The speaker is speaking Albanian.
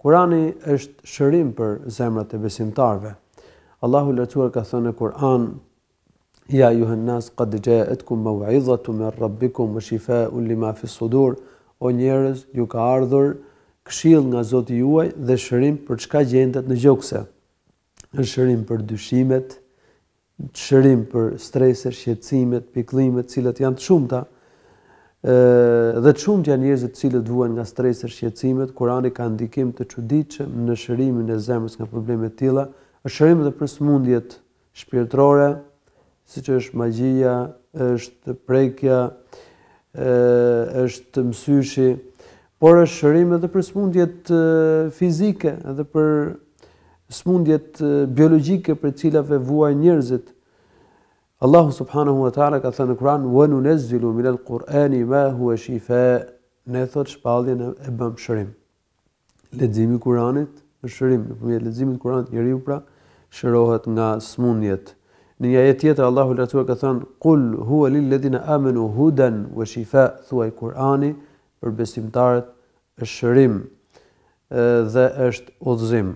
Kurani është shërim për zemrat e besimtarve. Allahu lartuar ka thënë në Kur'an: Ja Yuhannas qad ja'atkum maw'izatu min rabbikum wa shifaa'un lima fi s-sudur. O njerëz, ju ka ardhur këshill nga Zoti juaj dhe shërim për çka gjendet në gjokse. Është shërim për dyshimet, shërim për streset, shqetësimet, pikëllimet, cilat janë të shumta dhe dha shumë janë njerëzit të cilët vuan nga stres, shqecimet, Kurani ka ndikim të çuditshëm në shërimin e zemrës nga probleme të tilla, është shërim edhe për smundjet shpirtërore, siç është magjia, është prekja, është mësyshi, por është shërim edhe për smundjet fizike, edhe për smundjet biologjike për të cilave vuajnë njerëzit. Allahu subhanahu wa ta'ala ka thënë në Kur'an "Wa nunazzilu min al-Qur'ani ma huwa shifa" ne thot shpalljen e bëm shërim. Leximi i Kur'anit është shërim, në përmjet leximit të Kur'anit njeriu pra shërohet nga smundjet. Në një ajet tjetër Allahu lartuar ka thënë "Qul huwa lil ladina amanu hudan wa shifa" thuaj Kur'ani për besimtarët është shërim dhe është udhëzim.